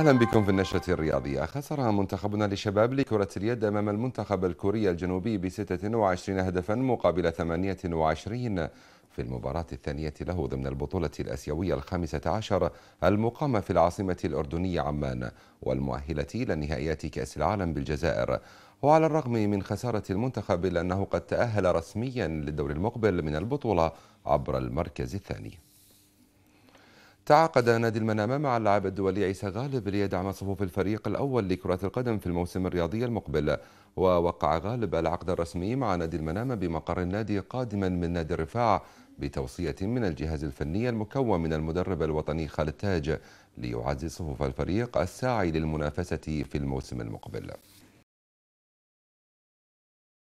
اهلا بكم في النشره الرياضيه خسر منتخبنا للشباب لكره اليد امام المنتخب الكوري الجنوبي ب 26 هدفا مقابل 28 في المباراة الثانية له ضمن البطولة الأسيوية الخامسة عشر المقامة في العاصمة الأردنية عمان والمؤهلة إلى نهائيات كأس العالم بالجزائر وعلى الرغم من خسارة المنتخب إلا أنه قد تأهل رسميا للدور المقبل من البطولة عبر المركز الثاني تعاقد نادي المنامة مع اللاعب الدولي عيسى غالب ليدعم صفوف الفريق الأول لكرة القدم في الموسم الرياضي المقبل ووقع غالب العقد الرسمي مع نادي المنامة بمقر النادي قادما من نادي الرفاع بتوصية من الجهاز الفني المكون من المدرب الوطني خالد تاج ليعزز صفوف الفريق الساعي للمنافسة في الموسم المقبل